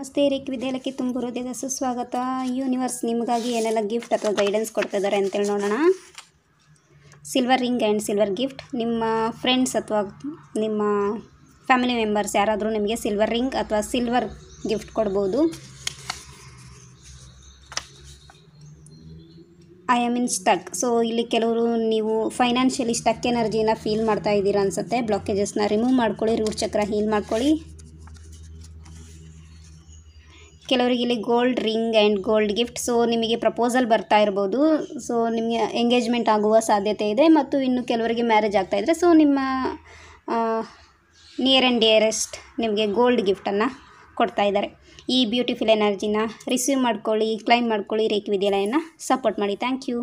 ನಮಸ್ತೆ ರೀಕ್ ವಿದ್ಯಾಲಯಕ್ಕೆ ತುಂಬು ಹೃದಯದ ಸುಸ್ವಾಗತ ಯೂನಿವರ್ಸ್ ನಿಮಗಾಗಿ ಏನೆಲ್ಲ ಗಿಫ್ಟ್ ಅಥವಾ ಗೈಡೆನ್ಸ್ ಕೊಡ್ತಾ ಇದ್ದಾರೆ ಅಂತೇಳಿ ನೋಡೋಣ silver ring and silver gift ನಿಮ್ಮ ಫ್ರೆಂಡ್ಸ್ ಅಥವಾ ನಿಮ್ಮ ಫ್ಯಾಮಿಲಿ ಮೆಂಬರ್ಸ್ ಯಾರಾದರೂ ನಿಮಗೆ ಸಿಲ್ವರ್ ರಿಂಗ್ ಅಥವಾ ಸಿಲ್ವರ್ ಗಿಫ್ಟ್ ಕೊಡ್ಬೋದು I am in stuck so ಇಲ್ಲಿ ಕೆಲವರು ನೀವು ಫೈನಾನ್ಷಿಯಲಿ ಸ್ಟಕ್ ಎನರ್ಜಿನ ಫೀಲ್ ಮಾಡ್ತಾ ಇದ್ದೀರಾ ಅನಿಸುತ್ತೆ ಬ್ಲಾಕೇಜಸ್ನ ರಿಮೂವ್ ಮಾಡ್ಕೊಳ್ಳಿ ರೂಟ್ ಚಕ್ರ ಹೀಲ್ ಮಾಡ್ಕೊಳ್ಳಿ ಕೆಲವರಿಗೆ ಇಲ್ಲಿ gold ring and gold gift so ನಿಮಗೆ ಪ್ರಪೋಸಲ್ ಬರ್ತಾ ಇರ್ಬೋದು ಸೊ ನಿಮಗೆ ಎಂಗೇಜ್ಮೆಂಟ್ ಆಗುವ ಸಾಧ್ಯತೆ ಇದೆ ಮತ್ತು ಇನ್ನು ಕೆಲವರಿಗೆ ಮ್ಯಾರೇಜ್ ಆಗ್ತಾ ಆಗ್ತಾಯಿದ್ರೆ ಸೊ ನಿಮ್ಮ ನಿಯರ್ ಆ್ಯಂಡ್ ಡಿಯರೆಸ್ಟ್ ನಿಮಗೆ ಗೋಲ್ಡ್ ಗಿಫ್ಟನ್ನು ಕೊಡ್ತಾ ಇದ್ದಾರೆ ಈ ಬ್ಯೂಟಿಫುಲ್ ಎನರ್ಜಿನ ರಿಸೀವ್ ಮಾಡ್ಕೊಳ್ಳಿ ಕ್ಲೈಮ್ ಮಾಡ್ಕೊಳ್ಳಿ ರೇಖಿ ವಿದ್ಯಾಲಯನ ಸಪೋರ್ಟ್ ಮಾಡಿ ಥ್ಯಾಂಕ್ ಯು